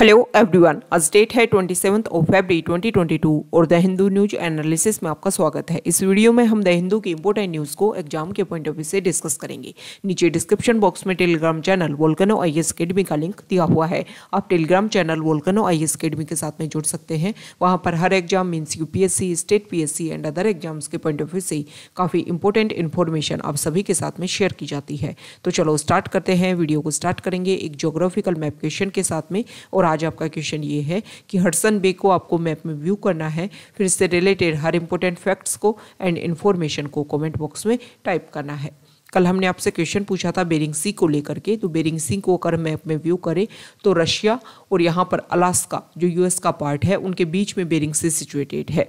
Hello everyone आज date है twenty 27th of February 2022 और द हिंदू न्यूज एनालिसिस में आपका स्वागत है इस वीडियो में हम द हिंदू की इंपोर्टेंट न्यूज़ को एग्जाम के पॉइंट ऑफ व्यू से डिस्कस करेंगे नीचे डिस्क्रिप्शन बॉक्स में Telegram channel volcano I S academy का लिंक दिया हुआ है आप Telegram channel volcano I S academy के साथ में जुड़ सकते हैं वहाँ पर हर exam means U state P and other exams के पॉइंट ऑफ व्यू से काफ़ी इंपॉर्टेंट इन्फॉर्मेशन आप सभी के साथ में शेयर की जाती है तो चलो स्टार्ट करते हैं वीडियो को स्टार्ट करेंगे एक जोग्राफिकल मैप क्वेश्चन के साथ में और आज आपका क्वेश्चन ये है कि हडसन बे को आपको मैप में व्यू करना है फिर इससे रिलेटेड हर इंपॉर्टेंट फैक्ट्स को एंड इन्फॉर्मेशन को कमेंट बॉक्स में टाइप करना है कल हमने आपसे क्वेश्चन पूछा था बेरिंग सी को लेकर के तो बेरिंग सी को अगर मैप में व्यू करें तो रशिया और यहाँ पर अलास्का जो यूएस का पार्ट है उनके बीच में बेरिंग सी सिचुएटेड है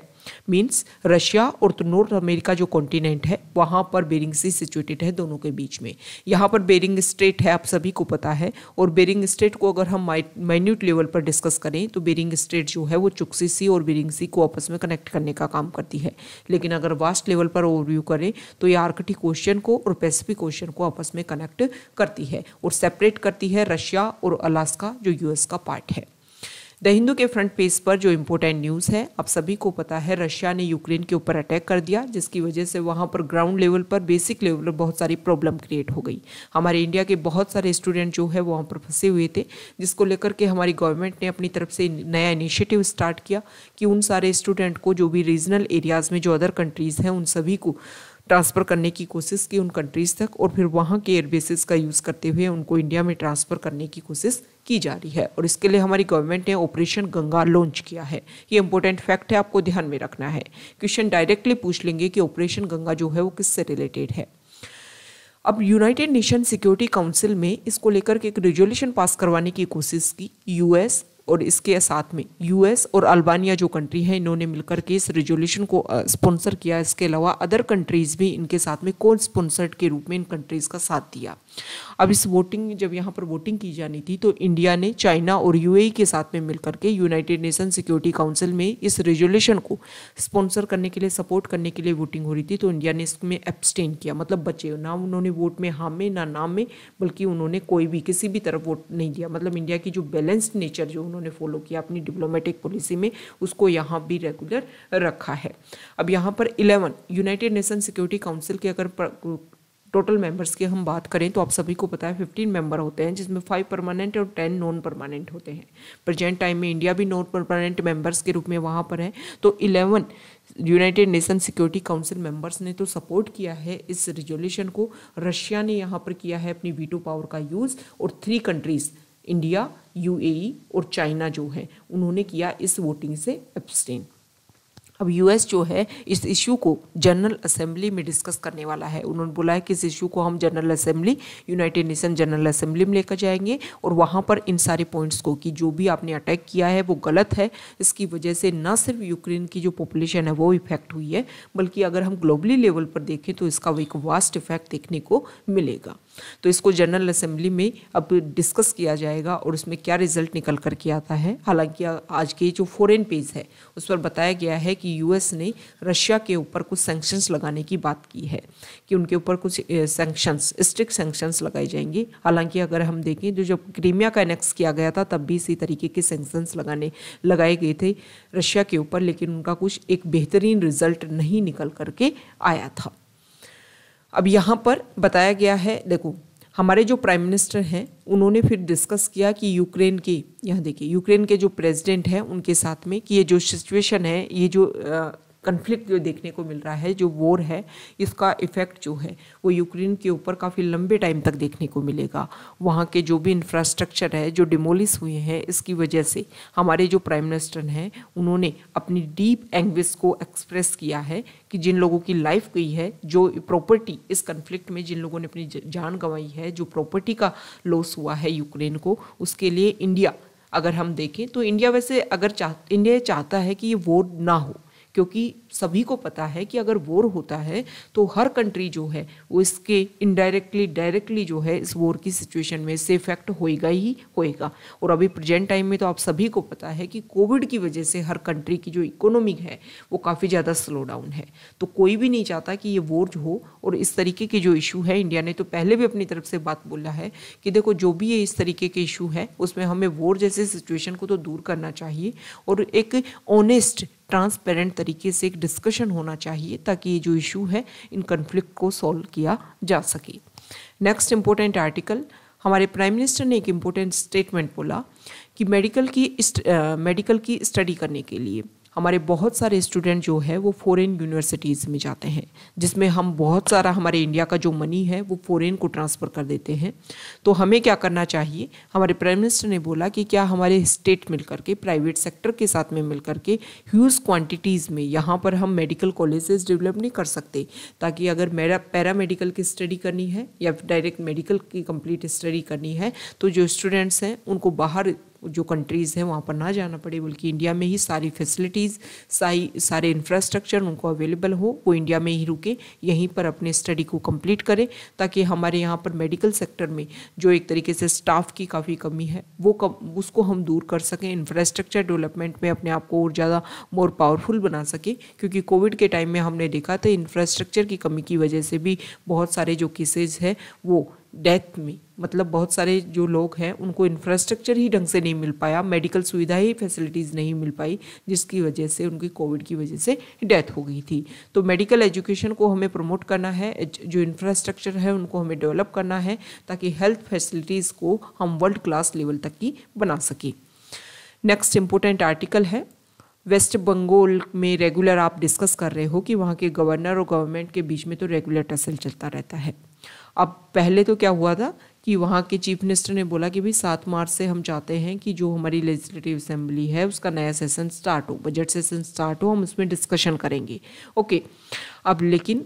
मीन्स रशिया और नॉर्थ तो अमेरिका जो कॉन्टिनेंट है वहाँ पर बेरिंग सी सिचुएटेड है दोनों के बीच में यहाँ पर बेरिंग स्ट्रेट है आप सभी को पता है और बेरिंग स्ट्रेट को अगर हम माइन्यूट लेवल पर डिस्कस करें तो बेरिंग स्ट्रेट जो है वो चुकसी सी और बेरिंग सी को आपस में कनेक्ट करने का काम करती है लेकिन अगर वास्ट लेवल पर ओवरव्यू करें तो ये आर्कटिक ओशन को और पैसिफिक ओशन को आपस में कनेक्ट करती है और सेपरेट करती है रशिया और अलास्का जो यूएस का पार्ट है द हिंदू के फ्रंट पेज पर जो इम्पोर्टेंट न्यूज़ है आप सभी को पता है रशिया ने यूक्रेन के ऊपर अटैक कर दिया जिसकी वजह से वहाँ पर ग्राउंड लेवल पर बेसिक लेवल पर बहुत सारी प्रॉब्लम क्रिएट हो गई हमारे इंडिया के बहुत सारे स्टूडेंट जो है वहाँ पर फंसे हुए थे जिसको लेकर के हमारी गवर्नमेंट ने अपनी तरफ से नया इनिशिएटिव स्टार्ट किया कि उन सारे स्टूडेंट को जो भी रीजनल एरियाज़ में जो अदर कंट्रीज़ हैं उन सभी को ट्रांसफ़र करने की कोशिश की उन कंट्रीज़ तक और फिर वहाँ के एयरबेसिस का यूज़ करते हुए उनको इंडिया में ट्रांसफ़र करने की कोशिश की जा रही है और इसके लिए हमारी गवर्नमेंट ने ऑपरेशन गंगा लॉन्च किया है ये इंपॉर्टेंट फैक्ट है आपको ध्यान में रखना है क्वेश्चन डायरेक्टली पूछ लेंगे कि ऑपरेशन गंगा जो है वो किससे रिलेटेड है अब यूनाइटेड नेशन सिक्योरिटी काउंसिल में इसको लेकर के एक रेजोल्यूशन पास करवाने की कोशिश की यूएस और इसके साथ में यूएस और अल्बानिया जो कंट्री है इन्होंने मिलकर के इस रेजोल्यूशन को स्पॉन्सर किया इसके अलावा अदर कंट्रीज़ भी इनके साथ में कौन स्पॉन्सर्ड के रूप में इन कंट्रीज़ का साथ दिया अब इस वोटिंग जब यहाँ पर वोटिंग की जानी थी तो इंडिया ने चाइना और यू e के साथ में मिलकर के यूनाइटेड नेशन सिक्योरिटी काउंसिल में इस रेजोल्यूशन को स्पॉन्सर करने के लिए सपोर्ट करने के लिए वोटिंग हो रही थी तो इंडिया ने इसमें एब्सटेन किया मतलब बचे ना उन्होंने वोट में हाँ में ना नाम में बल्कि उन्होंने कोई भी किसी भी तरफ वोट नहीं दिया मतलब इंडिया की जो बैलेंस्ड नेचर जो उन्होंने उन्होंने फॉलो किया अपनी डिप्लोमेटिक पॉलिसी में उसको यहाँ भी रेगुलर रखा है अब यहाँ पर eleven United Nation Security Council के अगर टोटल मेंबर्स की हम बात करें तो आप सभी को पता है फिफ्टीन मेंबर होते हैं जिसमें फाइव परमानेंट और टेन नॉन परमानेंट होते हैं प्रेजेंट टाइम में इंडिया भी नॉन परमानेंट मेंबर्स के रूप में वहाँ पर है तो eleven United Nation Security Council members ने तो सपोर्ट किया है इस रिजोल्यूशन को रशिया ने यहाँ पर किया है अपनी वीटो पावर का यूज़ और three countries India UAE e और चाइना जो है उन्होंने किया इस वोटिंग से एब्सटेन अब यूएस जो है इस इशू को जनरल असेंबली में डिस्कस करने वाला है उन्होंने बोला है कि इस इशू को हम General Assembly United Nation General Assembly में लेकर जाएंगे और वहाँ पर इन सारे पॉइंट्स को कि जो भी आपने अटैक किया है वो गलत है इसकी वजह से न सिर्फ यूक्रेन की जो पॉपुलेशन है वो इफेक्ट हुई है बल्कि अगर हम ग्लोबली लेवल पर देखें तो इसका एक वास्ट इफेक्ट देखने को मिलेगा तो इसको जनरल असेंबली में अब डिस्कस किया जाएगा और उसमें क्या रिजल्ट निकल कर के आता है हालांकि आज के जो फॉरेन पेज है उस पर बताया गया है कि यूएस ने रशिया के ऊपर कुछ सेंक्शंस लगाने की बात की है कि उनके ऊपर कुछ सेंक्शंस स्ट्रिक्ट सेंक्शंस लगाए जाएंगे हालांकि अगर हम देखें जो जब क्रीमिया का एनेक्स किया गया था तब भी इसी तरीके के सेंक्शंस लगाने लगाए गए थे रशिया के ऊपर लेकिन उनका कुछ एक बेहतरीन रिजल्ट नहीं निकल करके आया था अब यहाँ पर बताया गया है देखो हमारे जो प्राइम मिनिस्टर हैं उन्होंने फिर डिस्कस किया कि यूक्रेन के यहाँ देखिए यूक्रेन के जो प्रेसिडेंट हैं उनके साथ में कि ये जो सिचुएशन है ये जो कन्फ्लिक्ट जो देखने को मिल रहा है जो वॉर है इसका इफ़ेक्ट जो है वो यूक्रेन के ऊपर काफ़ी लंबे टाइम तक देखने को मिलेगा वहाँ के जो भी इंफ्रास्ट्रक्चर है जो डिमोलिस हुए हैं इसकी वजह से हमारे जो प्राइम मिनिस्टर हैं उन्होंने अपनी डीप एंग्विस को एक्सप्रेस किया है कि जिन लोगों की लाइफ गई है जो प्रॉपर्टी इस कन्फ्लिक्ट में जिन लोगों ने अपनी जान गंवाई है जो प्रॉपर्टी का लॉस हुआ है यूक्रेन को उसके लिए इंडिया अगर हम देखें तो इंडिया वैसे अगर चाह इंडिया चाहता है कि ये वोट ना हो क्योंकि सभी को पता है कि अगर वॉर होता है तो हर कंट्री जो है वो इसके इनडायरेक्टली डायरेक्टली जो है इस वॉर की सिचुएशन में इससे इफेक्ट होएगा ही होएगा और अभी प्रेजेंट टाइम में तो आप सभी को पता है कि कोविड की वजह से हर कंट्री की जो इकोनॉमी है वो काफ़ी ज़्यादा स्लो डाउन है तो कोई भी नहीं चाहता कि ये वॉर हो और इस तरीके के जो इशू है इंडिया ने तो पहले भी अपनी तरफ से बात बोला है कि देखो जो भी ये इस तरीके के इशू है उसमें हमें वॉर जैसे सिचुएशन को तो दूर करना चाहिए और एक ऑनेस्ट ट्रांसपेरेंट तरीके से एक डिस्कशन होना चाहिए ताकि ये जो इशू है इन कन्फ्लिक्ट को सॉल्व किया जा सके नेक्स्ट इम्पोर्टेंट आर्टिकल हमारे प्राइम मिनिस्टर ने एक इम्पोर्टेंट स्टेटमेंट बोला कि मेडिकल की मेडिकल की स्टडी करने के लिए हमारे बहुत सारे स्टूडेंट जो है वो फॉरेन यूनिवर्सिटीज़ में जाते हैं जिसमें हम बहुत सारा हमारे इंडिया का जो मनी है वो फॉरेन को ट्रांसफ़र कर देते हैं तो हमें क्या करना चाहिए हमारे प्राइम मिनिस्टर ने बोला कि क्या हमारे स्टेट मिल के प्राइवेट सेक्टर के साथ में मिल के ह्यूज क्वान्टिटीज़ में यहाँ पर हम मेडिकल कॉलेजेस डेवलप नहीं कर सकते ताकि अगर मेरा पैरामेडिकल की स्टडी करनी है या डायरेक्ट मेडिकल की कम्प्लीट स्टडी करनी है तो जो स्टूडेंट्स हैं उनको बाहर जो कंट्रीज़ हैं वहाँ पर ना जाना पड़े बल्कि इंडिया में ही सारी फैसिलिटीज़ सारी सारे इंफ्रास्ट्रक्चर उनको अवेलेबल हो वो इंडिया में ही रुके यहीं पर अपने स्टडी को कंप्लीट करें ताकि हमारे यहाँ पर मेडिकल सेक्टर में जो एक तरीके से स्टाफ की काफ़ी कमी है वो कम उसको हम दूर कर सकें इंफ्रास्ट्रक्चर डेवलपमेंट में अपने आप को और ज़्यादा मोर पावरफुल बना सकें क्योंकि कोविड के टाइम में हमने देखा था इंफ्रास्ट्रक्चर की कमी की वजह से भी बहुत सारे जो केसेज हैं वो डेथ में मतलब बहुत सारे जो लोग हैं उनको इंफ्रास्ट्रक्चर ही ढंग से नहीं मिल पाया मेडिकल सुविधा ही फैसिलिटीज़ नहीं मिल पाई जिसकी वजह से उनकी कोविड की वजह से डेथ हो गई थी तो मेडिकल एजुकेशन को हमें प्रमोट करना है जो इंफ्रास्ट्रक्चर है उनको हमें डेवलप करना है ताकि हेल्थ फैसिलिटीज़ को हम वर्ल्ड क्लास लेवल तक की बना सकें नेक्स्ट इम्पोर्टेंट आर्टिकल है वेस्ट बंगाल में रेगुलर आप डिस्कस कर रहे हो कि वहाँ के गवर्नर और गवर्नमेंट के बीच में तो रेगुलर टसल चलता रहता है अब पहले तो क्या हुआ था कि वहाँ के चीफ मिनिस्टर ने बोला कि भाई सात मार्च से हम चाहते हैं कि जो हमारी लेजिस्लेटिव असेंबली है उसका नया सेशन स्टार्ट हो बजट सेशन स्टार्ट हो हम उसमें डिस्कशन करेंगे ओके अब लेकिन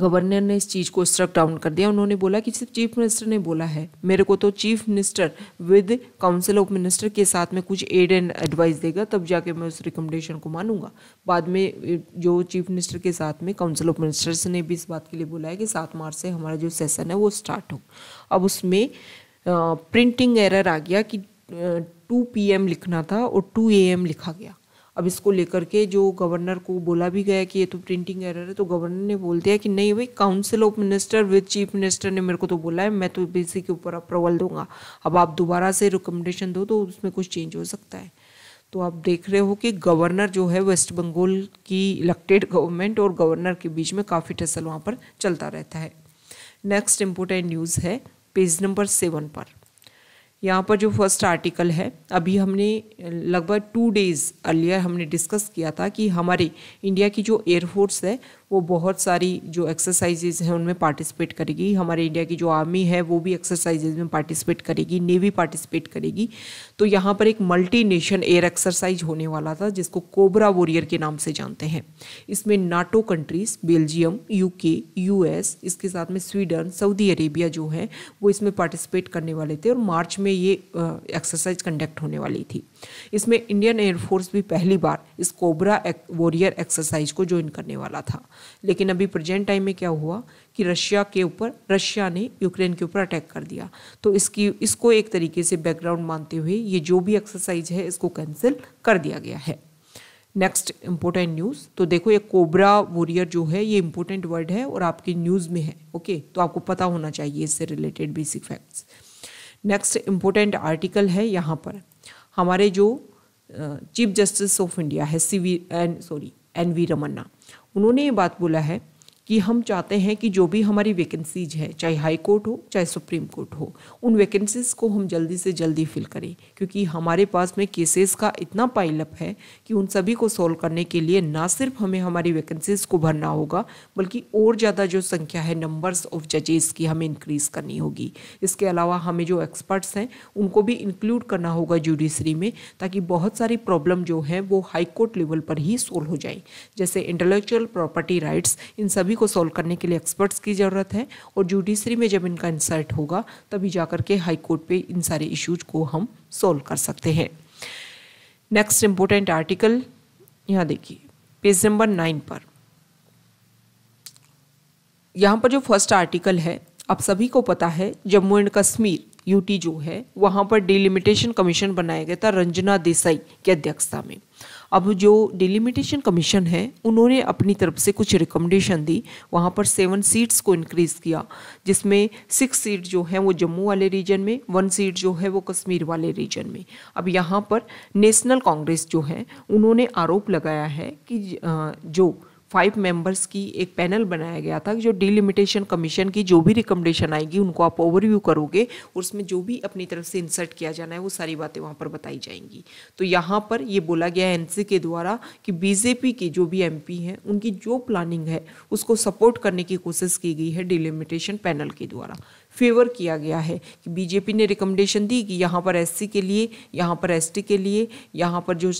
गवर्नर ने इस चीज़ को स्ट्रक डाउन कर दिया उन्होंने बोला कि सिर्फ चीफ मिनिस्टर ने बोला है मेरे को तो chief minister with council of minister के साथ में कुछ एड एंड एडवाइस देगा तब जाके मैं उस रिकमेंडेशन को मानूंगा बाद में जो चीफ मिनिस्टर के साथ में काउंसिल ऑफ मिनिस्टर्स ने भी इस बात के लिए बोला है कि सात मार्च से हमारा जो सेसन है वो स्टार्ट हो अब उसमें प्रिंटिंग एरर आ गया कि टू पी लिखना था और टू ए लिखा गया अब इसको लेकर के जो गवर्नर को बोला भी गया कि ये तो प्रिंटिंग एरर है तो गवर्नर ने बोल दिया कि नहीं भाई council of minister with chief minister ने मेरे को तो बोला है मैं तो इसी के ऊपर अप्रूवल दूंगा अब आप दोबारा से रिकमेंडेशन दो तो उसमें कुछ चेंज हो सकता है तो आप देख रहे हो कि गवर्नर जो है वेस्ट बंगाल की इलेक्टेड गवर्नमेंट और गवर्नर के बीच में काफ़ी टसल वहाँ पर चलता रहता है नेक्स्ट इम्पोर्टेंट न्यूज़ है पेज नंबर सेवन पर यहाँ पर जो फर्स्ट आर्टिकल है अभी हमने लगभग टू डेज़ अर्लियर हमने डिस्कस किया था कि हमारे इंडिया की जो एयरफोर्स है वो बहुत सारी जो एक्सरसाइजेज हैं उनमें पार्टिसिपेट करेगी हमारे इंडिया की जो आर्मी है वो भी एक्सरसाइजेज में पार्टिसिपेट करेगी नेवी पार्टिसिपेट करेगी तो यहाँ पर एक मल्टी नेशन एयर एक्सरसाइज होने वाला था जिसको कोबरा वॉरियर के नाम से जानते हैं इसमें NATO countries Belgium UK US इसके साथ में स्वीडन सऊदी अरेबिया जो है वो इसमें पार्टिसिपेट करने वाले थे और मार्च में ये एक्सरसाइज कंडक्ट होने वाली थी इसमें इंडियन एयरफोर्स भी पहली बार इस कोबरा एक, वॉरियर एक्सरसाइज को ज्वाइन करने वाला था लेकिन अभी प्रेजेंट टाइम में क्या हुआ कि रशिया के ऊपर रशिया ने यूक्रेन के ऊपर अटैक कर दिया तो इसकी इसको एक तरीके से बैकग्राउंड मानते हुए ये जो भी एक्सरसाइज है इसको कैंसिल कर दिया गया है नेक्स्ट इम्पोर्टेंट न्यूज़ तो देखो ये कोबरा वॉरियर जो है ये इम्पोर्टेंट वर्ड है और आपके न्यूज़ में है ओके तो आपको पता होना चाहिए इससे related basic facts next important article है यहाँ पर हमारे जो चीफ जस्टिस ऑफ इंडिया है C V N sorry N V Ramana उन्होंने ये बात बोला है कि हम चाहते हैं कि जो भी हमारी वैकेंसीज है चाहे हाई कोर्ट हो चाहे सुप्रीम कोर्ट हो उन वैकेंसीज को हम जल्दी से जल्दी फिल करें क्योंकि हमारे पास में केसेस का इतना पाइलअप है कि उन सभी को सॉल्व करने के लिए ना सिर्फ हमें हमारी वैकेंसीज को भरना होगा बल्कि और ज़्यादा जो संख्या है नंबर्स ऑफ जजेस की हमें इंक्रीज़ करनी होगी इसके अलावा हमें जो एक्सपर्ट्स हैं उनको भी इंक्लूड करना होगा जुडिशरी में ताकि बहुत सारी प्रॉब्लम जो है वो हाईकोर्ट लेवल पर ही सोल्व हो जाए जैसे इंटेलेक्चुअल प्रॉपर्टी राइट्स इन सभी सभी को सॉल्व करने के लिए एक्सपर्ट्स की ज़रूरत है और जुडिशरी में जब इनका इंसर्ट होगा तभी जा करके हाई कोर्ट पे इन सारे इश्यूज को हम सॉल्व कर सकते हैं नेक्स्ट इम्पोर्टेंट आर्टिकल यहाँ देखिए पेज नंबर नाइन पर यहाँ पर जो फर्स्ट आर्टिकल है आप सभी को पता है जम्मू एंड कश्मीर यूटी जो है वहाँ पर डिलिमिटेशन कमीशन बनाया गया था रंजना देसाई की अध्यक्षता में अब जो डिलिमिटेशन कमीशन है उन्होंने अपनी तरफ से कुछ रिकमेंडेशन दी वहाँ पर सेवन सीट्स को इनक्रीज़ किया जिसमें सिक्स सीट जो है वो जम्मू वाले रीजन में वन सीट जो है वो कश्मीर वाले रीजन में अब यहाँ पर नेशनल कांग्रेस जो है उन्होंने आरोप लगाया है कि जो फाइव मेंबर्स की एक पैनल बनाया गया था जो डिलिमिटेशन कमीशन की जो भी रिकमेंडेशन आएगी उनको आप ओवरव्यू करोगे उसमें जो भी अपनी तरफ से इंसर्ट किया जाना है वो सारी बातें वहाँ पर बताई जाएंगी तो यहाँ पर ये बोला गया है के द्वारा कि बीजेपी के जो भी एम हैं उनकी जो प्लानिंग है उसको सपोर्ट करने की कोशिश की गई है डिलिमिटेशन पैनल के द्वारा फेवर किया गया है कि बीजेपी ने रिकमेंडेशन दी कि यहाँ पर एससी के लिए यहाँ पर एसटी के लिए यहाँ पर जो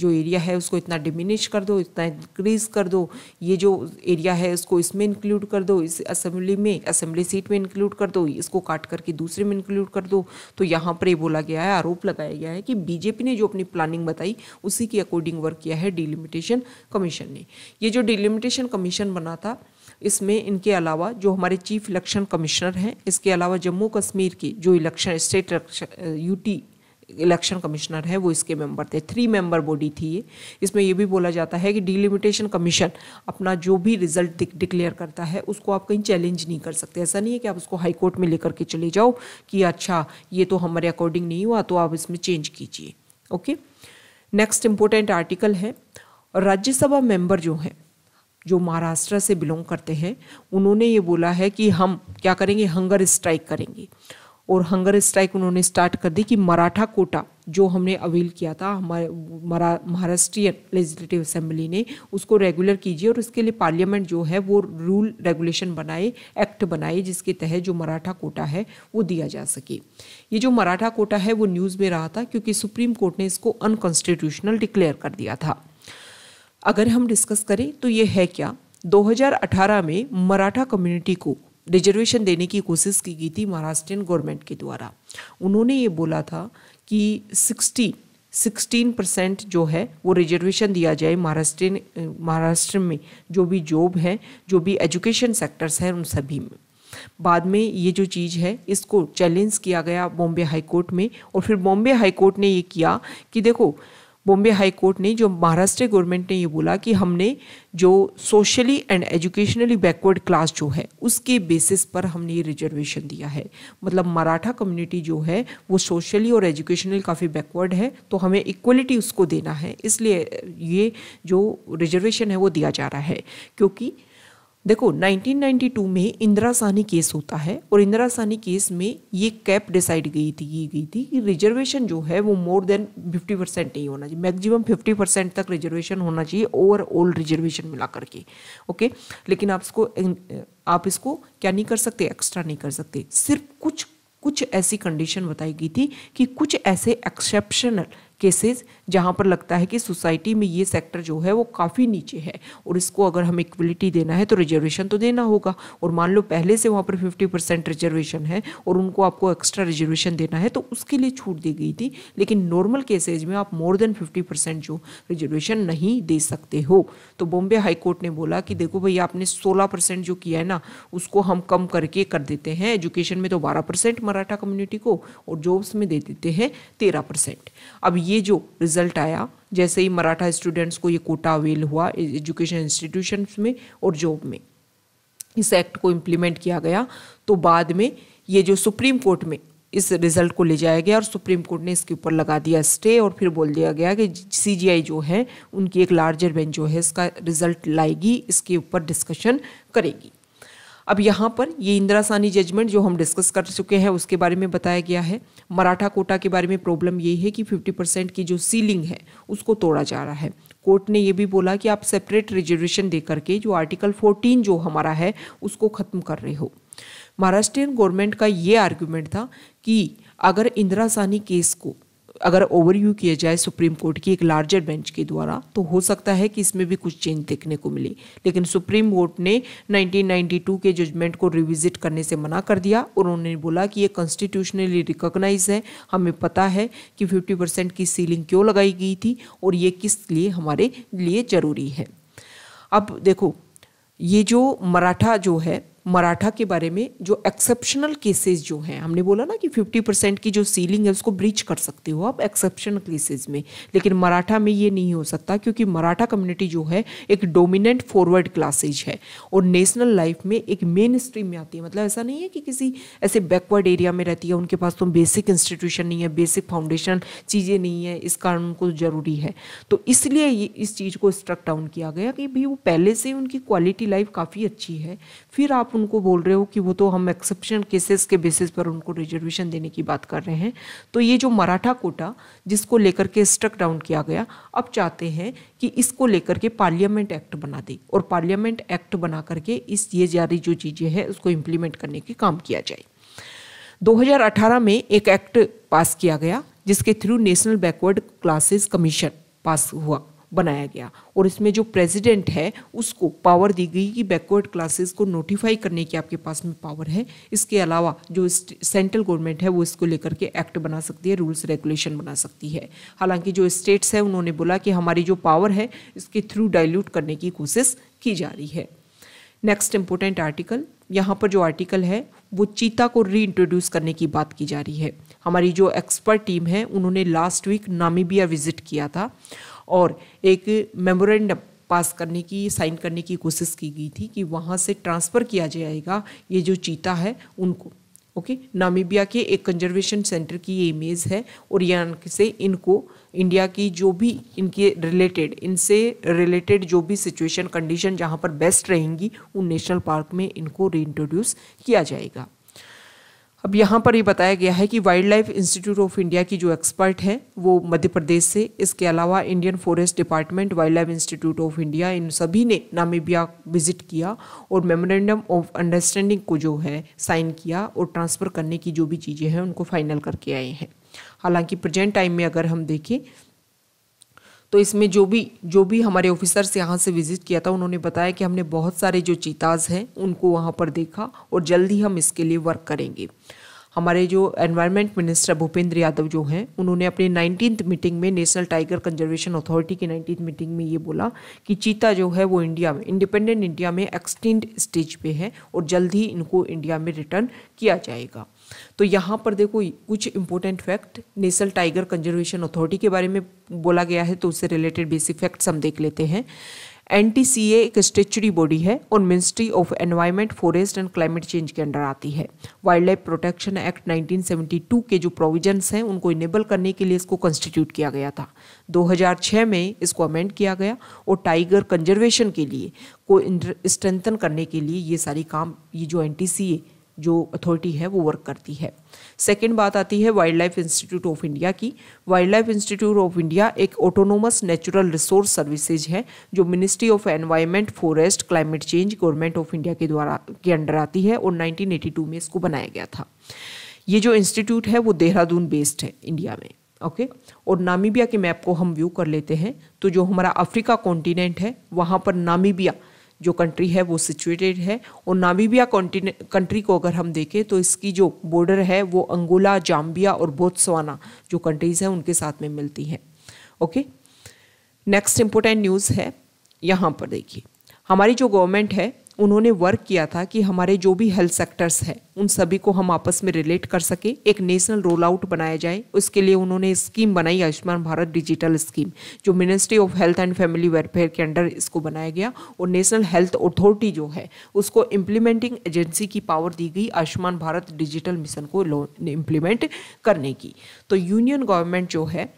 जो एरिया है उसको इतना डिमिनिश कर दो इतना इंक्रीज कर दो ये जो एरिया है उसको इसमें इंक्लूड कर दो इस असेंबली में असेंबली सीट में इंक्लूड कर दो इसको काट करके दूसरे में इंक्लूड कर दो तो यहाँ पर ये बोला गया है आरोप लगाया गया है कि बीजेपी ने जो अपनी प्लानिंग बताई उसी के अकॉर्डिंग वर्क किया है डिलिमिटेशन कमीशन ने ये जो डिलिमिटेशन कमीशन बना था इसमें इनके अलावा जो हमारे चीफ इलेक्शन कमिश्नर हैं इसके अलावा जम्मू कश्मीर की जो election state UT election commissioner हैं वो इसके मेंबर थे थ्री मेंबर बॉडी थी ये इसमें ये भी बोला जाता है कि डिलिमिटेशन कमीशन अपना जो भी रिजल्ट डिक्लेयर करता है उसको आप कहीं चैलेंज नहीं कर सकते ऐसा नहीं है कि आप उसको हाई कोर्ट में लेकर के चले जाओ कि अच्छा ये तो हमारे अकॉर्डिंग नहीं हुआ तो आप इसमें चेंज कीजिए ओके नेक्स्ट इंपॉर्टेंट आर्टिकल है राज्यसभा मेंबर जो हैं जो महाराष्ट्र से बिलोंग करते हैं उन्होंने ये बोला है कि हम क्या करेंगे हंगर स्ट्राइक करेंगे और हंगर स्ट्राइक उन्होंने स्टार्ट कर दी कि मराठा कोटा जो हमने अवेल किया था हमारे महाराष्ट्रियन लेजिस्लेटिव असेंबली ने उसको रेगुलर कीजिए और उसके लिए पार्लियामेंट जो है वो रूल रेगुलेशन बनाए एक्ट बनाए जिसके तहत जो मराठा कोटा है वो दिया जा सके ये जो मराठा कोटा है वो न्यूज़ में रहा था क्योंकि सुप्रीम कोर्ट ने इसको अनकॉन्स्टिट्यूशनल डिक्लेयर कर दिया था अगर हम डिस्कस करें तो ये है क्या 2018 में मराठा कम्युनिटी को रिजर्वेशन देने की कोशिश की गई थी महाराष्ट्रियन गवर्नमेंट के द्वारा उन्होंने ये बोला था कि 60 सिक्सटीन परसेंट जो है वो रिजर्वेशन दिया जाए महाराष्ट्र महाराष्ट्र में जो भी जॉब हैं जो भी एजुकेशन सेक्टर्स हैं उन सभी में बाद में ये जो चीज़ है इसको चैलेंज किया गया बॉम्बे हाई कोर्ट में और फिर बॉम्बे हाई कोर्ट ने ये किया कि देखो बॉम्बे हाई कोर्ट ने जो महाराष्ट्र गवर्नमेंट ने ये बोला कि हमने जो socially and educationally backward class जो है उसके बेसिस पर हमने ये रिजर्वेशन दिया है मतलब मराठा कम्युनिटी जो है वो सोशली और एजुकेशनली काफ़ी बैकवर्ड है तो हमें इक्वलिटी उसको देना है इसलिए ये जो रिजर्वेशन है वो दिया जा रहा है क्योंकि देखो 1992 में इंदिरा सानी केस होता है और इंदिरा सानी केस में ये कैप डिसाइड गई थी की गई थी कि रिजर्वेशन जो है वो मोर देन 50 परसेंट नहीं होना चाहिए मैक्सिमम 50 परसेंट तक रिजर्वेशन होना चाहिए ओवरऑल रिजर्वेशन मिला करके ओके लेकिन आप इसको आप इसको क्या नहीं कर सकते एक्स्ट्रा नहीं कर सकते सिर्फ कुछ कुछ ऐसी कंडीशन बताई गई थी कि कुछ ऐसे एक्सेप्शनल केसेस जहाँ पर लगता है कि सोसाइटी में ये सेक्टर जो है वो काफ़ी नीचे है और इसको अगर हम इक्वलिटी देना है तो रिजर्वेशन तो देना होगा और मान लो पहले से वहाँ पर फिफ्टी परसेंट रिजर्वेशन है और उनको आपको एक्स्ट्रा रिजर्वेशन देना है तो उसके लिए छूट दी गई थी लेकिन नॉर्मल केसेज में आप मोर देन फिफ्टी परसेंट जो रिजर्वेशन नहीं दे सकते हो तो बॉम्बे हाईकोर्ट ने बोला कि देखो भैया आपने सोलह परसेंट जो किया है ना उसको हम कम करके कर देते हैं एजुकेशन में तो बारह परसेंट मराठा कम्युनिटी को और जॉब्स में दे देते हैं तेरह परसेंट अब ये जो रिज़ल्ट आया जैसे ही मराठा स्टूडेंट्स को ये कोटा अवेल हुआ एजुकेशन इंस्टीट्यूशन में और जॉब में इस एक्ट को इम्प्लीमेंट किया गया तो बाद में ये जो सुप्रीम कोर्ट में इस रिज़ल्ट को ले जाया गया और सुप्रीम कोर्ट ने इसके ऊपर लगा दिया स्टे और फिर बोल दिया गया कि सीजीआई जो है उनकी एक लार्जर बेंच जो है इसका रिज़ल्ट लाएगी इसके ऊपर डिस्कशन करेगी अब यहाँ पर ये इंदिरा सानी जजमेंट जो हम डिस्कस कर चुके हैं उसके बारे में बताया गया है मराठा कोटा के बारे में प्रॉब्लम ये है कि फिफ्टी परसेंट की जो सीलिंग है उसको तोड़ा जा रहा है कोर्ट ने ये भी बोला कि आप सेपरेट रिजर्वेशन दे करके जो आर्टिकल 14 जो हमारा है उसको ख़त्म कर रहे हो महाराष्ट्रियन गवर्नमेंट का ये आर्ग्यूमेंट था कि अगर इंदिरा सानी केस को अगर ओवरव्यू किया जाए सुप्रीम कोर्ट की एक लार्जर बेंच के द्वारा तो हो सकता है कि इसमें भी कुछ चेंज देखने को मिले लेकिन सुप्रीम कोर्ट ने 1992 के जजमेंट को रिविजिट करने से मना कर दिया और उन्होंने बोला कि ये कॉन्स्टिट्यूशनली रिकॉग्नाइज है हमें पता है कि 50 परसेंट की सीलिंग क्यों लगाई गई थी और ये किस लिए हमारे लिए ज़रूरी है अब देखो ये जो मराठा जो है मराठा के बारे में जो एक्सेप्शनल केसेस जो हैं हमने बोला ना कि 50 परसेंट की जो सीलिंग है उसको ब्रीच कर सकते हो आप एक्सेप्शनल केसेस में लेकिन मराठा में ये नहीं हो सकता क्योंकि मराठा कम्युनिटी जो है एक डोमिनेंट फॉरवर्ड क्लासेज है और नेशनल लाइफ में एक मेन स्ट्रीम में आती है मतलब ऐसा नहीं है कि किसी ऐसे बैकवर्ड एरिया में रहती है उनके पास तो बेसिक इंस्टीट्यूशन नहीं है बेसिक फाउंडेशन चीज़ें नहीं है इस कारण उनको ज़रूरी है तो इसलिए इस चीज़ को स्ट्रक डाउन किया गया कि भाई वो पहले से उनकी क्वालिटी लाइफ काफ़ी अच्छी है फिर आप आप उनको बोल रहे हो कि वो तो हम एक्सेप्शन केसेस के बेसिस पर उनको रिजर्वेशन देने की बात कर रहे हैं तो ये जो मराठा कोटा जिसको लेकर के स्ट्रक डाउन किया गया अब चाहते हैं कि इसको लेकर के पार्लियामेंट एक्ट बना दे और पार्लियामेंट एक्ट बना करके इस ये जारी जो चीज़ें हैं उसको इम्प्लीमेंट करने के काम किया जाए 2018 में एक एक्ट पास किया गया जिसके through national backward classes commission pass हुआ बनाया गया और इसमें जो प्रेसिडेंट है उसको पावर दी गई कि बैकवर्ड क्लासेस को नोटिफाई करने की आपके पास में पावर है इसके अलावा जो सेंट्रल गवर्नमेंट है वो इसको लेकर के एक्ट बना सकती है रूल्स रेगुलेशन बना सकती है हालांकि जो स्टेट्स हैं उन्होंने बोला कि हमारी जो पावर है इसके थ्रू डायल्यूट करने की कोशिश की जा रही है नेक्स्ट इम्पोर्टेंट आर्टिकल यहाँ पर जो आर्टिकल है वो चीता को रीइंट्रोड्यूस करने की बात की जा रही है हमारी जो एक्सपर्ट टीम है उन्होंने लास्ट वीक नामीबिया विजिट किया था और एक मेमोरेंडम पास करने की साइन करने की कोशिश की गई थी कि वहाँ से ट्रांसफ़र किया जाएगा ये जो चीता है उनको ओके नामीबिया के एक कंजर्वेशन सेंटर की ये इमेज है और यहाँ से इनको इंडिया की जो भी इनके रिलेटेड इनसे रिलेटेड जो भी सिचुएशन कंडीशन जहाँ पर बेस्ट रहेंगी उन नेशनल पार्क में इनको रीइंट्रोड्यूस किया जाएगा अब यहाँ पर ये बताया गया है कि Wildlife Institute of India की जो एक्सपर्ट हैं वो मध्य प्रदेश से इसके अलावा Indian forest department Wildlife Institute of India इन सभी ने नामीबिया विजिट किया और मेमोरेंडम ऑफ अंडरस्टैंडिंग को जो है साइन किया और ट्रांसफ़र करने की जो भी चीज़ें हैं उनको फाइनल करके आए हैं हालांकि प्रेजेंट टाइम में अगर हम देखें तो इसमें जो भी जो भी हमारे ऑफिसर्स यहाँ से विज़िट किया था उन्होंने बताया कि हमने बहुत सारे जो चीताज हैं उनको वहाँ पर देखा और जल्दी हम इसके लिए वर्क करेंगे हमारे जो एनवायरनमेंट मिनिस्टर भूपेंद्र यादव जो हैं उन्होंने अपने नाइनटीन मीटिंग में नेशनल टाइगर कंजर्वेशन अथॉरिटी की नाइनटीन मीटिंग में ये बोला कि चीता जो है वो इंडिया में इंडिपेंडेंट इंडिया में एक्सटेंड स्टेज पे है और जल्द ही इनको इंडिया में रिटर्न किया जाएगा तो यहाँ पर देखो कुछ important fact National Tiger Conservation Authority के बारे में बोला गया है तो उससे रिलेटेड बेसिक फैक्ट्स हम देख लेते हैं एन एक स्टेचुरी बॉडी है और Ministry of Environment Forest and Climate Change के अंडर आती है वाइल्ड लाइफ प्रोटेक्शन एक्ट 1972 के जो प्रोविजंस हैं उनको इनेबल करने के लिए इसको कंस्टिट्यूट किया गया था 2006 में इसको अमेंड किया गया और टाइगर कंजर्वेशन के लिए को स्ट्रेंथन करने के लिए ये सारी काम ये जो एन जो अथॉरिटी है वो वर्क करती है सेकेंड बात आती है Wildlife Institute of India की Wildlife Institute of India एक ऑटोनोमस नेचुरल रिसोर्स सर्विसेज है जो Ministry of Environment Forest Climate Change Government of India के द्वारा के अंडर आती है और 1982 में इसको बनाया गया था ये जो इंस्टीट्यूट है वो देहरादून बेस्ड है इंडिया में ओके okay? और नामीबिया के मैप को हम व्यू कर लेते हैं तो जो हमारा अफ्रीका कॉन्टिनेंट है वहाँ पर नामीबिया जो कंट्री है वो सिचुएटेड है और नामीबिया कंट्री को अगर हम देखें तो इसकी जो बॉर्डर है वो अंगोला जाम्बिया और बोत्सवाना जो कंट्रीज़ हैं उनके साथ में मिलती हैं ओके नेक्स्ट इम्पोर्टेंट न्यूज़ है यहाँ पर देखिए हमारी जो गवर्नमेंट है उन्होंने वर्क किया था कि हमारे जो भी हेल्थ सेक्टर्स हैं उन सभी को हम आपस में रिलेट कर सके एक नेशनल रोल आउट बनाया जाए उसके लिए उन्होंने स्कीम बनाई आयुष्मान भारत डिजिटल स्कीम जो Ministry of Health and Family Welfare के अंडर इसको बनाया गया और नेशनल हेल्थ अथॉरिटी जो है उसको इम्प्लीमेंटिंग एजेंसी की पावर दी गई आयुष्मान भारत डिजिटल मिशन को इम्प्लीमेंट करने की तो यूनियन गवर्नमेंट जो है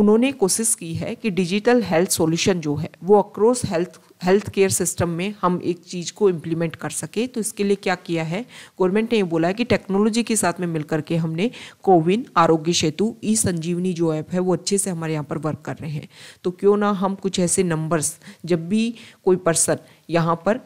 उन्होंने कोशिश की है कि डिजिटल हेल्थ सॉल्यूशन जो है वो across health health care system में हम एक चीज़ को इम्प्लीमेंट कर सके तो इसके लिए क्या किया है गवर्नमेंट ने ये बोला है कि टेक्नोलॉजी के साथ में मिलकर के हमने कोविन आरोग्य सेतु ई संजीवनी जो ऐप है वो अच्छे से हमारे यहाँ पर वर्क कर रहे हैं तो क्यों ना हम कुछ ऐसे नंबर्स जब भी कोई पर्सन यहाँ पर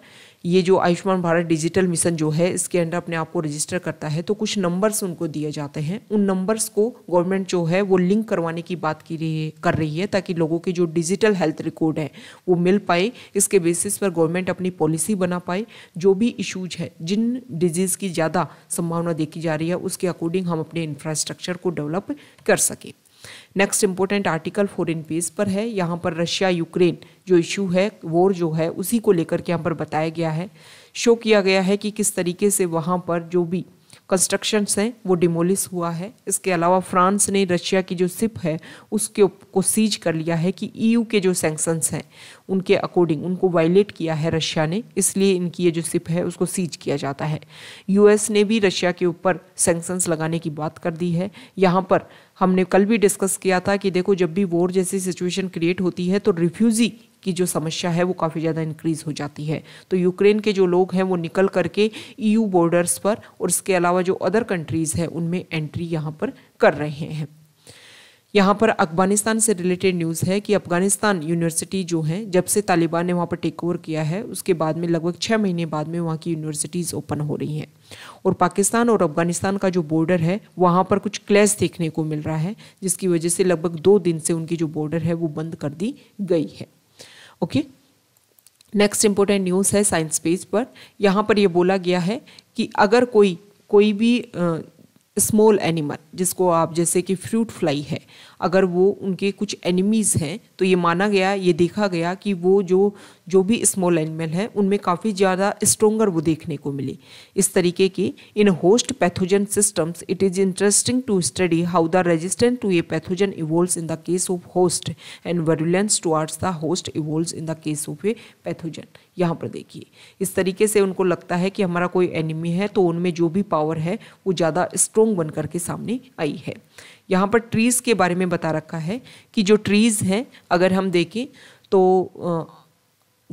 ये जो आयुष्मान भारत डिजिटल मिशन जो है इसके अंडर अपने आप को रजिस्टर करता है तो कुछ नंबर्स उनको दिए जाते हैं उन नंबर्स को गवर्नमेंट जो है वो लिंक करवाने की बात की रही है कर रही है ताकि लोगों के जो डिजिटल हेल्थ रिकॉर्ड है वो मिल पाए इसके बेसिस पर गवर्नमेंट अपनी पॉलिसी बना पाए जो भी इशूज है जिन डिजीज़ की ज़्यादा संभावना देखी जा रही है उसके अकॉर्डिंग हम अपने इंफ्रास्ट्रक्चर को डेवलप कर सकें next important article foreign page पर है यहाँ पर रशिया यूक्रेन जो इशू है वॉर जो है उसी को लेकर के यहाँ पर बताया गया है शो किया गया है कि किस तरीके से वहाँ पर जो भी कंस्ट्रक्शन हैं वो डिमोलिस हुआ है इसके अलावा फ्रांस ने रशिया की जो सिप है उसके को सीज कर लिया है कि ईयू e के जो सेंक्शंस हैं उनके अकॉर्डिंग उनको वायलेट किया है रशिया ने इसलिए इनकी ये जो सिप है उसको सीज किया जाता है यूएस ने भी रशिया के ऊपर सेंक्शंस लगाने की बात कर दी है यहाँ पर हमने कल भी डिस्कस किया था कि देखो जब भी वॉर जैसी सिचुएशन क्रिएट होती है तो रिफ्यूज़ी की जो समस्या है वो काफ़ी ज़्यादा इंक्रीज़ हो जाती है तो यूक्रेन के जो लोग हैं वो निकल करके ईयू e बॉर्डर्स पर और इसके अलावा जो अदर कंट्रीज़ हैं उनमें एंट्री यहाँ पर कर रहे हैं यहाँ पर अफगानिस्तान से रिलेटेड न्यूज़ है कि अफगानिस्तान यूनिवर्सिटी जो है जब से तालिबान ने वहाँ पर टेक ओवर किया है उसके बाद में लगभग छः महीने बाद में वहाँ की यूनिवर्सिटीज़ ओपन हो रही हैं और पाकिस्तान और अफगानिस्तान का जो बॉर्डर है वहाँ पर कुछ क्लैश देखने को मिल रहा है जिसकी वजह से लगभग दो दिन से उनकी जो बॉर्डर है वो बंद कर दी गई है ओके नेक्स्ट इंपॉर्टेंट न्यूज़ है साइंस पेज पर यहाँ पर यह बोला गया है कि अगर कोई कोई भी स्मॉल एनिमल जिसको आप जैसे कि फ्रूट फ्लाई है अगर वो उनके कुछ एनिमीज़ हैं तो ये माना गया ये देखा गया कि वो जो जो भी स्मॉल एनिमल हैं उनमें काफ़ी ज़्यादा स्ट्रोंगर वो देखने को मिले इस तरीके के इन host pathogen systems it is interesting to study how the resistant to a pathogen evolves in the case of host and virulence towards the host evolves in the case of a pathogen यहाँ पर देखिए इस तरीके से उनको लगता है कि हमारा कोई एनिमी है तो उनमें जो भी पावर है वो ज़्यादा स्ट्रोंग बन करके सामने आई है यहाँ पर ट्रीज़ के बारे में बता रखा है कि जो ट्रीज़ हैं अगर हम देखें तो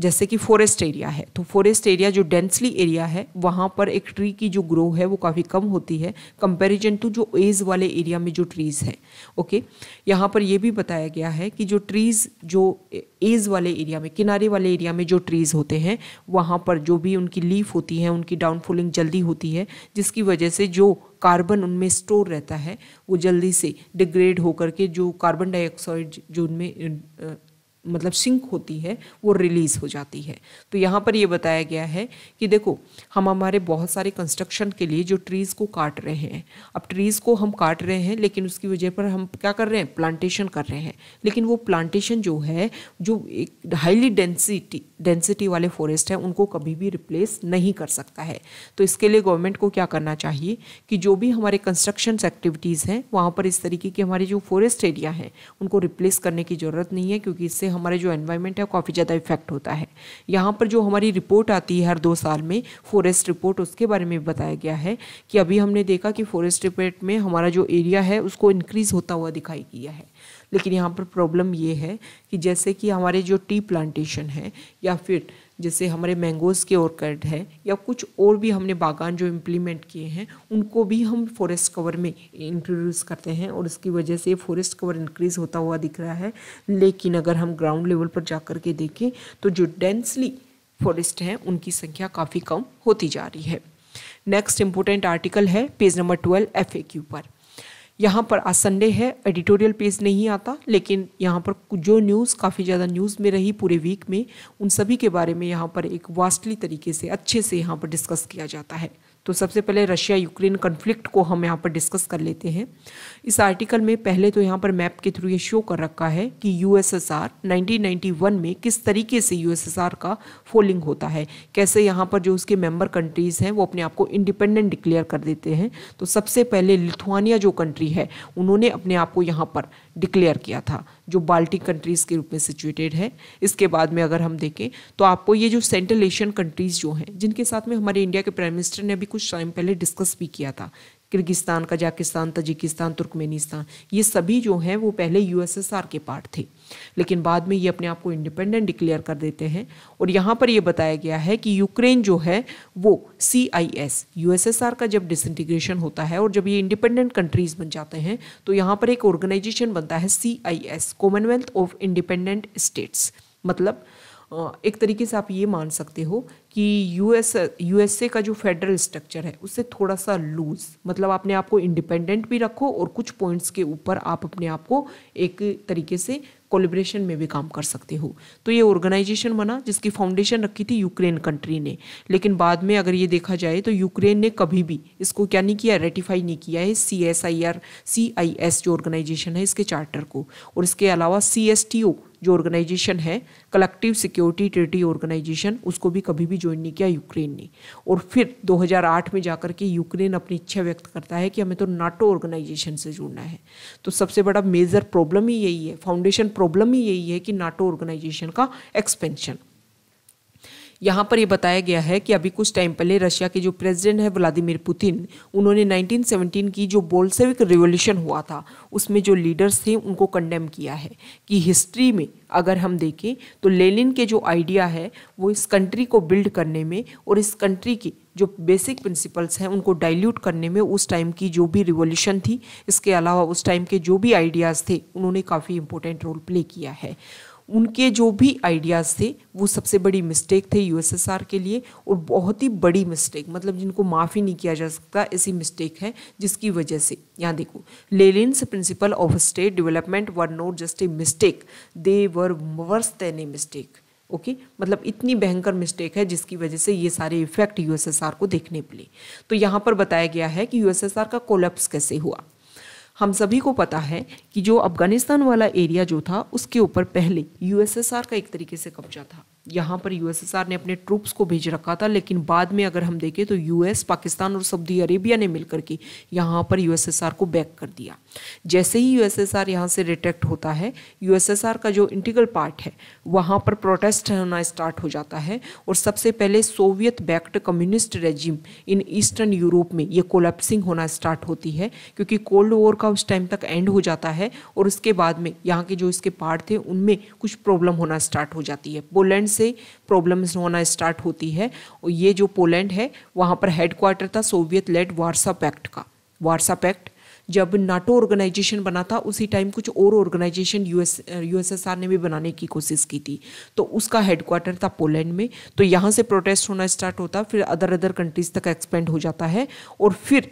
जैसे कि फॉरेस्ट एरिया है तो फॉरेस्ट एरिया जो डेंसली एरिया है वहाँ पर एक ट्री की जो ग्रो है वो काफ़ी कम होती है कंपैरिजन टू जो एज वाले एरिया में जो ट्रीज़ हैं ओके यहाँ पर ये भी बताया गया है कि जो ट्रीज़ जो एज वाले एरिया में किनारे वाले एरिया में जो ट्रीज़ होते हैं वहाँ पर जो भी उनकी लीफ होती है उनकी डाउनफॉलिंग जल्दी होती है जिसकी वजह से जो कार्बन उनमें स्टोर रहता है वो जल्दी से डिग्रेड होकर के जो कार्बन डाइऑक्साइड जो उनमें मतलब सिंक होती है वो रिलीज़ हो जाती है तो यहाँ पर ये बताया गया है कि देखो हम हमारे बहुत सारे कंस्ट्रक्शन के लिए जो ट्रीज़ को काट रहे हैं अब ट्रीज़ को हम काट रहे हैं लेकिन उसकी वजह पर हम क्या कर रहे हैं प्लांटेशन कर रहे हैं लेकिन वो प्लांटेशन जो है जो एक हाईली डेंसिटी डेंसिटी वाले फॉरेस्ट हैं उनको कभी भी रिप्लेस नहीं कर सकता है तो इसके लिए गवर्नमेंट को क्या करना चाहिए कि जो भी हमारे कंस्ट्रक्शन एक्टिविटीज़ हैं वहाँ पर इस तरीके की हमारे जो फॉरेस्ट एरिया हैं उनको रिप्लेस करने की ज़रूरत नहीं है क्योंकि इससे हमारे जो एनवायरनमेंट है काफ़ी ज़्यादा इफेक्ट होता है यहाँ पर जो हमारी रिपोर्ट आती है हर दो साल में फॉरेस्ट रिपोर्ट उसके बारे में बताया गया है कि अभी हमने देखा कि फॉरेस्ट रिपोर्ट में हमारा जो एरिया है उसको इंक्रीज़ होता हुआ दिखाई दिया है लेकिन यहाँ पर प्रॉब्लम ये है कि जैसे कि हमारे जो टी प्लांटेशन है या फिर जैसे हमारे मैंगोज़ के ऑर्कर्ड है या कुछ और भी हमने बागान जो इम्प्लीमेंट किए हैं उनको भी हम फॉरेस्ट कवर में इंट्रोड्यूस करते हैं और इसकी वजह से फॉरेस्ट कवर इंक्रीज़ होता हुआ दिख रहा है लेकिन अगर हम ग्राउंड लेवल पर जा के देखें तो जो डेंसली फॉरेस्ट हैं उनकी संख्या काफ़ी कम होती जा रही है नेक्स्ट इंपॉर्टेंट आर्टिकल है पेज नंबर ट्वेल्व एफ पर यहाँ पर आज संडे है एडिटोरियल पेज नहीं आता लेकिन यहाँ पर जो न्यूज़ काफ़ी ज़्यादा न्यूज़ में रही पूरे वीक में उन सभी के बारे में यहाँ पर एक वास्टली तरीके से अच्छे से यहाँ पर डिस्कस किया जाता है तो सबसे पहले रशिया यूक्रेन कन्फ्लिक्ट को हम यहाँ पर डिस्कस कर लेते हैं इस आर्टिकल में पहले तो यहाँ पर मैप के थ्रू ये शो कर रखा है कि यूएसएसआर 1991 में किस तरीके से यूएसएसआर का फोलिंग होता है कैसे यहाँ पर जो उसके मेंबर कंट्रीज़ हैं वो अपने आप को इंडिपेंडेंट डिक्लेयर कर देते हैं तो सबसे पहले लिथुआनिया जो कंट्री है उन्होंने अपने आप को यहाँ पर डिक्लेयर किया था जो बाल्टिक कंट्रीज़ के रूप में सिचुएटेड है इसके बाद में अगर हम देखें तो आपको ये जो सेंट्रल एशियन कंट्रीज़ जो हैं जिनके साथ में हमारे इंडिया के प्राइम मिनिस्टर ने अभी कुछ टाइम पहले डिस्कस भी किया था किर्गिस्तान कजाकिस्तान तजिकिस्तान तुर्कमेनिस्तान ये सभी जो हैं वो पहले यूएसएसआर के पार्ट थे लेकिन बाद में ये अपने आप को इंडिपेंडेंट डिक्लेयर कर देते हैं और यहाँ पर ये बताया गया है कि यूक्रेन जो है वो सी आई एस यूएसएसआर का जब डिसइंटीग्रेशन होता है और जब ये इंडिपेंडेंट कंट्रीज बन जाते हैं तो यहाँ पर एक ऑर्गेनाइजेशन बनता है C I S Commonwealth of Independent States मतलब एक तरीके से आप ये मान सकते हो कि यूएस यूएसए का जो फेडरल स्ट्रक्चर है उससे थोड़ा सा लूज मतलब अपने आप को इंडिपेंडेंट भी रखो और कुछ पॉइंट्स के ऊपर आप अपने आप को एक तरीके से कोलिब्रेशन में भी काम कर सकते हो तो ये ऑर्गेनाइजेशन बना जिसकी फाउंडेशन रखी थी यूक्रेन कंट्री ने लेकिन बाद में अगर ये देखा जाए तो यूक्रेन ने कभी भी इसको क्या नहीं किया रेटिफाई नहीं किया है C S I R C I S जो ऑर्गेनाइजेशन है इसके चार्टर को और इसके अलावा सी एस टी ओ जो ऑर्गेनाइजेशन है कलेक्टिव सिक्योरिटी ट्रिटी ऑर्गेनाइजेशन उसको भी कभी भी ज्वाइन नहीं किया यूक्रेन ने और फिर 2008 में जाकर के यूक्रेन अपनी इच्छा व्यक्त करता है कि हमें तो नाटो ऑर्गेनाइजेशन से जुड़ना है तो सबसे बड़ा मेजर प्रॉब्लम ही यही है फाउंडेशन प्रॉब्लम ही यही है कि नाटो ऑर्गेनाइजेशन का एक्सपेंशन यहाँ पर यह बताया गया है कि अभी कुछ टाइम पहले रशिया के जो प्रेसिडेंट है व्लादिमीर पुतिन उन्होंने 1917 की जो बोल्सेविक रिवोल्यूशन हुआ था उसमें जो लीडर्स थे उनको कंडेम किया है कि हिस्ट्री में अगर हम देखें तो लेनिन के जो आइडिया है वो इस कंट्री को बिल्ड करने में और इस कंट्री की जो बेसिक प्रिंसिपल्स हैं उनको डाइल्यूट करने में उस टाइम की जो भी रिवॉल्यूशन थी इसके अलावा उस टाइम के जो भी आइडियाज़ थे उन्होंने काफ़ी इंपॉर्टेंट रोल प्ले किया है उनके जो भी आइडियाज़ थे वो सबसे बड़ी मिस्टेक थे यूएसएसआर के लिए और बहुत ही बड़ी मिस्टेक मतलब जिनको माफ़ी नहीं किया जा सकता ऐसी मिस्टेक है जिसकी वजह से यहाँ देखो Lenin's principle of state development were not just a mistake they were worse than a mistake okay okay? मतलब इतनी भयंकर मिस्टेक है जिसकी वजह से ये सारे इफेक्ट यूएसएसआर को देखने मिले तो यहाँ पर बताया गया है कि यूएसएसआर का कोलैप्स कैसे हुआ हम सभी को पता है कि जो अफगानिस्तान वाला एरिया जो था उसके ऊपर पहले यूएसएसआर का एक तरीके से कब्जा था यहाँ पर यूएसएसआर ने अपने ट्रूप्स को भेज रखा था लेकिन बाद में अगर हम देखें तो यूएस पाकिस्तान और सऊदी अरेबिया ने मिलकर के यहाँ पर यूएसएसआर को बैक कर दिया जैसे ही यूएसएसआर यहाँ से रिट्रैक्ट होता है यूएसएसआर का जो इंटीग्रल पार्ट है वहाँ पर प्रोटेस्ट होना स्टार्ट हो जाता है और सबसे पहले Soviet backed communist regime in Eastern Europe में ये कोलेप्सिंग होना स्टार्ट होती है क्योंकि कोल्ड वॉर का उस टाइम तक एंड हो जाता है और उसके बाद में यहाँ के जो इसके पार्ट थे उनमें कुछ प्रॉब्लम होना स्टार्ट हो जाती है पोलैंड से प्रॉब्लम्स होना स्टार्ट होती है और ये जो पोलैंड है वहाँ पर हेडक्वार्टर था सोवियत लेड वारसा पैक्ट का वारसा पैक्ट जब नाटो ऑर्गेनाइजेशन बना था उसी टाइम कुछ और ऑर्गेनाइजेशन यूएस यूएसएसआर ने भी बनाने की कोशिश की थी तो उसका हेडक्वार्टर था पोलैंड में तो यहाँ से प्रोटेस्ट होना स्टार्ट होता फिर अदर अदर कंट्रीज तक एक्सपेंड हो जाता है और फिर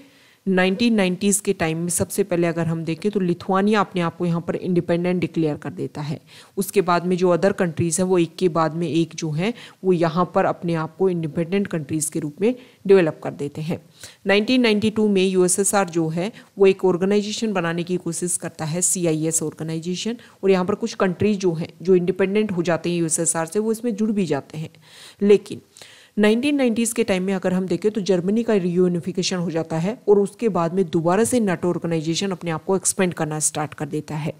1990s के टाइम में सबसे पहले अगर हम देखें तो लिथुआनिया अपने आप को यहाँ पर इंडिपेंडेंट डिक्लेयर कर देता है उसके बाद में जो अदर कंट्रीज़ हैं वो एक के बाद में एक जो हैं वो यहाँ पर अपने आप को इंडिपेंडेंट कंट्रीज़ के रूप में डेवलप कर देते हैं 1992 में यूएसएसआर जो है वो एक ऑर्गेनाइजेशन बनाने की कोशिश करता है सी ऑर्गेनाइजेशन और यहाँ पर कुछ कंट्रीज जो हैं जो इंडिपेंडेंट हो जाते हैं यू से वो इसमें जुड़ भी जाते हैं लेकिन 1990s के टाइम में अगर हम देखें तो जर्मनी का रीयूनिफिकेशन हो जाता है और उसके बाद में दोबारा से नाटो ऑर्गेनाइजेशन अपने आप को एक्सपेंड करना स्टार्ट कर देता है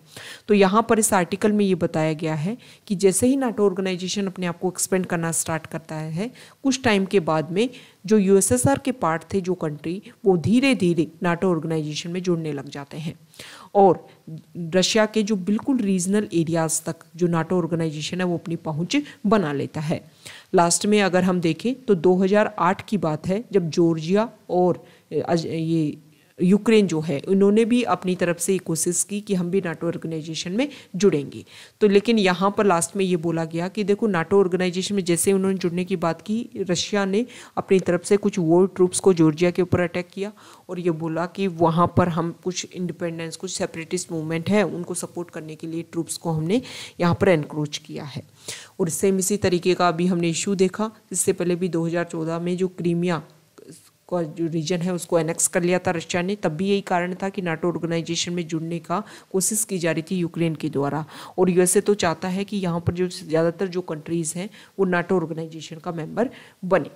तो यहाँ पर इस आर्टिकल में ये बताया गया है कि जैसे ही नाटो ऑर्गेनाइजेशन अपने आप को एक्सपेंड करना स्टार्ट करता है कुछ टाइम के बाद में जो यूएसएसआर के पार्ट थे जो कंट्री वो धीरे धीरे नाटो ऑर्गेनाइजेशन में जुड़ने लग जाते हैं और रशिया के जो बिल्कुल रीजनल एरियाज तक जो नाटो ऑर्गेनाइजेशन है वो अपनी पहुंच बना लेता है लास्ट में अगर हम देखें तो 2008 की बात है जब जॉर्जिया और ये यूक्रेन जो है उन्होंने भी अपनी तरफ से कोशिश की कि हम भी नाटो ऑर्गेनाइजेशन में जुड़ेंगे तो लेकिन यहाँ पर लास्ट में ये बोला गया कि देखो नाटो ऑर्गेनाइजेशन में जैसे उन्होंने जुड़ने की बात की रशिया ने अपनी तरफ से कुछ वॉर ट्रूप्स को जॉर्जिया के ऊपर अटैक किया और ये बोला कि वहाँ पर हम कुछ इंडिपेंडेंस कुछ सेपरेटिस्ट मूवमेंट है उनको सपोर्ट करने के लिए ट्रूप्स को हमने यहाँ पर एनक्रोच किया है और सेम इसी तरीके का अभी हमने इशू देखा इससे पहले भी दो में जो क्रीमिया का जो रीजन है उसको एनेक्स कर लिया था रशिया ने तब भी यही कारण था कि नाटो ऑर्गेनाइजेशन में जुड़ने का कोशिश की जा रही थी यूक्रेन के द्वारा और यूएसए तो चाहता है कि यहाँ पर जो ज़्यादातर जो कंट्रीज़ हैं वो नाटो ऑर्गेनाइजेशन का मेम्बर बने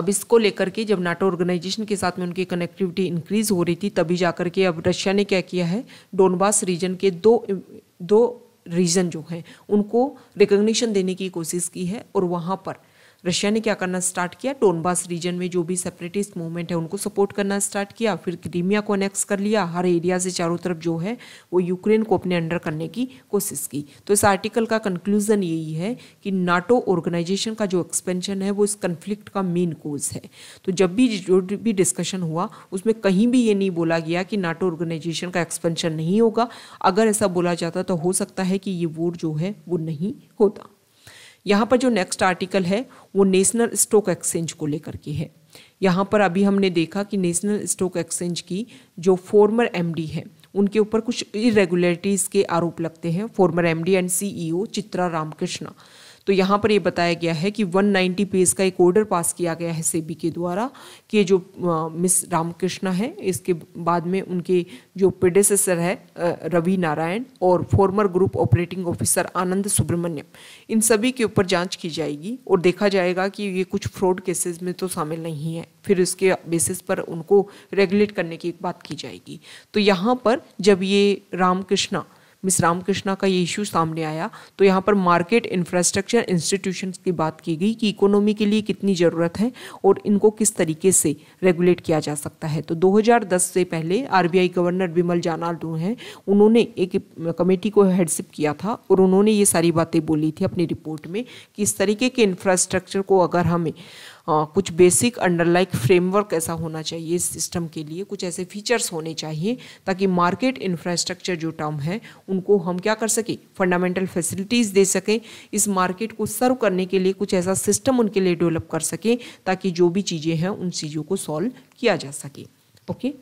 अब इसको लेकर के जब नाटो ऑर्गेनाइजेशन के साथ में उनकी कनेक्टिविटी इंक्रीज हो रही थी तभी जा के अब रशिया ने क्या किया है डोनबास रीजन के दो दो रीजन जो हैं उनको रिकग्निशन देने की कोशिश की है और वहाँ पर रशिया ने क्या करना स्टार्ट किया डोनबास रीजन में जो भी सेपरेटिस्ट मूवमेंट है उनको सपोर्ट करना स्टार्ट किया फिर क्रीमिया को अनेक्स कर लिया हर एरिया से चारों तरफ जो है वो यूक्रेन को अपने अंडर करने की कोशिश की तो इस आर्टिकल का कंक्लूजन यही है कि नाटो ऑर्गेनाइजेशन का जो एक्सपेंशन है वो इस कन्फ्लिक्ट का मेन कोज है तो जब भी जो भी डिस्कशन हुआ उसमें कहीं भी ये नहीं बोला गया कि नाटो ऑर्गेनाइजेशन का एक्सपेंशन नहीं होगा अगर ऐसा बोला जाता तो हो सकता है कि ये वोट जो है वो नहीं होता यहाँ पर जो नेक्स्ट आर्टिकल है वो नेशनल स्टॉक एक्सचेंज को लेकर के है यहाँ पर अभी हमने देखा कि नेशनल स्टॉक एक्सचेंज की जो फॉर्मर एमडी है उनके ऊपर कुछ इरेगुलरिटीज़ के आरोप लगते हैं former MD and CEO Chitra Ramakrishna तो यहाँ पर ये बताया गया है कि 190 पेज का एक ऑर्डर पास किया गया है सेबी के द्वारा कि जो मिस रामकृष्णा है इसके बाद में उनके जो प्रोडेसेसर है रवि नारायण और former group operating officer Anand Subramanian इन सभी के ऊपर जाँच की जाएगी और देखा जाएगा कि ये कुछ फ्रॉड केसेज में तो शामिल नहीं है फिर उसके बेसिस पर उनको रेगुलेट करने की एक बात की जाएगी तो यहाँ पर जब ये रामकृष्णा मिस रामकृष्णा का ये इशू सामने आया तो यहाँ पर मार्केट इंफ्रास्ट्रक्चर इंस्टीट्यूशन की बात की गई कि इकोनॉमी के लिए कितनी ज़रूरत है और इनको किस तरीके से रेगुलेट किया जा सकता है तो 2010 से पहले आरबीआई गवर्नर बिमल जानाडू हैं उन्होंने एक कमेटी को हेडशिप किया था और उन्होंने ये सारी बातें बोली थी अपनी रिपोर्ट में कि इस तरीके के इंफ्रास्ट्रक्चर को अगर हमें कुछ बेसिक अंडरलाइक फ्रेमवर्क ऐसा होना चाहिए इस सिस्टम के लिए कुछ ऐसे फीचर्स होने चाहिए ताकि मार्केट इंफ्रास्ट्रक्चर जो टर्म है उनको हम क्या कर सकें फंडामेंटल फैसिलिटीज़ दे सकें इस मार्केट को सर्व करने के लिए कुछ ऐसा सिस्टम उनके लिए डेवलप कर सकें ताकि जो भी चीज़ें हैं उन चीज़ों को सॉल्व किया जा सके ओके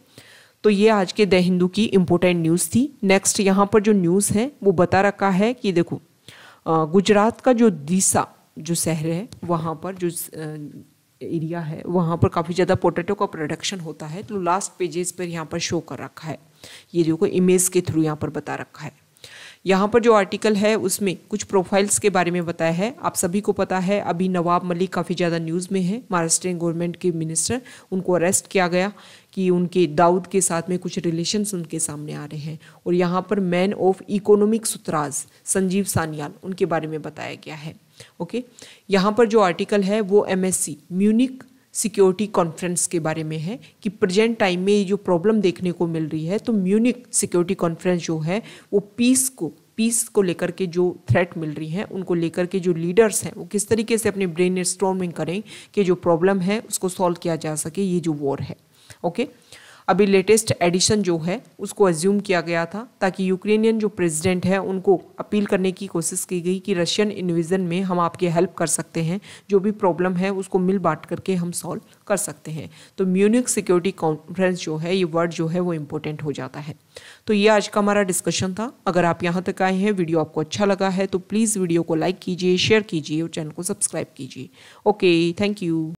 तो ये आज के द हिंदू की इम्पोर्टेंट न्यूज़ थी नेक्स्ट यहाँ पर जो न्यूज़ है वो बता रखा है कि देखो गुजरात का जो दिशा जो शहर है वहाँ पर जो एरिया है वहाँ पर काफ़ी ज़्यादा पोटैटो का प्रोडक्शन होता है तो लास्ट पेजेस पर यहाँ पर शो कर रखा है ये को इमेज के थ्रू यहाँ पर बता रखा है यहाँ पर जो आर्टिकल है उसमें कुछ प्रोफाइल्स के बारे में बताया है आप सभी को पता है अभी नवाब मलिक काफ़ी ज़्यादा न्यूज़ में है महाराष्ट्र गवर्नमेंट के मिनिस्टर उनको अरेस्ट किया गया कि उनके दाऊद के साथ में कुछ रिलेशन्स उनके सामने आ रहे हैं और यहाँ पर मैन ऑफ इकोनॉमिक सुतराज संजीव सानियाल उनके बारे में बताया गया है ओके यहाँ पर जो आर्टिकल है वो एमएससी म्यूनिक सिक्योरिटी कॉन्फ्रेंस के बारे में है कि प्रेजेंट टाइम में ये जो प्रॉब्लम देखने को मिल रही है तो म्यूनिक सिक्योरिटी कॉन्फ्रेंस जो है वो पीस को पीस को लेकर के जो थ्रेट मिल रही हैं उनको लेकर के जो लीडर्स हैं वो किस तरीके से अपने ब्रेन स्ट्रॉमिंग करें कि जो प्रॉब्लम है उसको सॉल्व किया जा सके ये जो वॉर है ओके okay? अभी लेटेस्ट एडिशन जो है उसको अज्यूम किया गया था ताकि यूक्रेनियन जो प्रेसिडेंट है उनको अपील करने की कोशिश की गई कि रशियन इन्विज़न में हम आपकी हेल्प कर सकते हैं जो भी प्रॉब्लम है उसको मिल बांट करके हम सॉल्व कर सकते हैं तो म्यूनिक सिक्योरिटी कॉन्फ्रेंस जो है ये वर्ड जो है वो इम्पोर्टेंट हो जाता है तो ये आज का हमारा डिस्कशन था अगर आप यहाँ तक आए हैं वीडियो आपको अच्छा लगा है तो प्लीज़ वीडियो को लाइक कीजिए शेयर कीजिए और चैनल को सब्सक्राइब कीजिए ओके थैंक यू